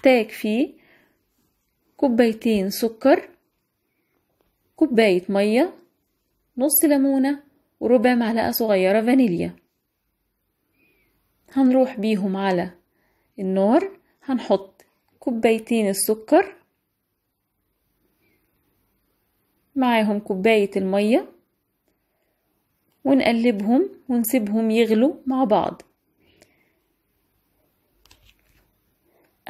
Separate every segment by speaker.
Speaker 1: هحتاج فيه كوبايتين سكر كوباية مية نص ليمونة وربع معلقة صغيرة فانيليا هنروح بيهم على النار هنحط كوبايتين السكر معاهم كوباية المية ونقلبهم ونسيبهم يغلوا مع بعض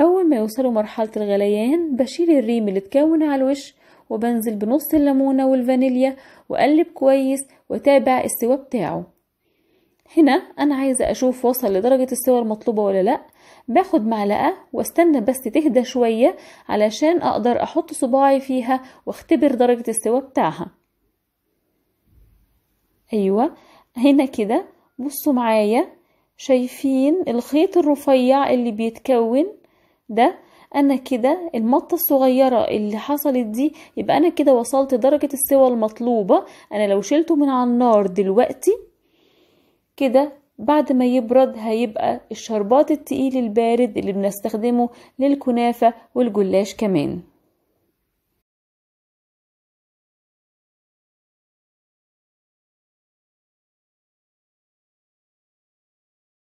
Speaker 1: أول ما يوصلوا مرحلة الغليان بشيل الريم اللي اتكون على الوش وبنزل بنص الليمونة والفانيليا وأقلب كويس وتابع السوا بتاعه هنا أنا عايزة أشوف وصل لدرجة السوا المطلوبة ولا لأ باخد معلقة واستنى بس تهدى شوية علشان أقدر أحط صباعي فيها واختبر درجة السوا بتاعها أيوة هنا كده بصوا معايا شايفين الخيط الرفيع اللي بيتكون ده انا كده المطه الصغيره اللي حصلت دي يبقى انا كده وصلت درجه السوى المطلوبه انا لو شلته من على النار دلوقتي كده بعد ما يبرد هيبقى الشربات التقيل البارد اللي بنستخدمه للكنافه والجلاش كمان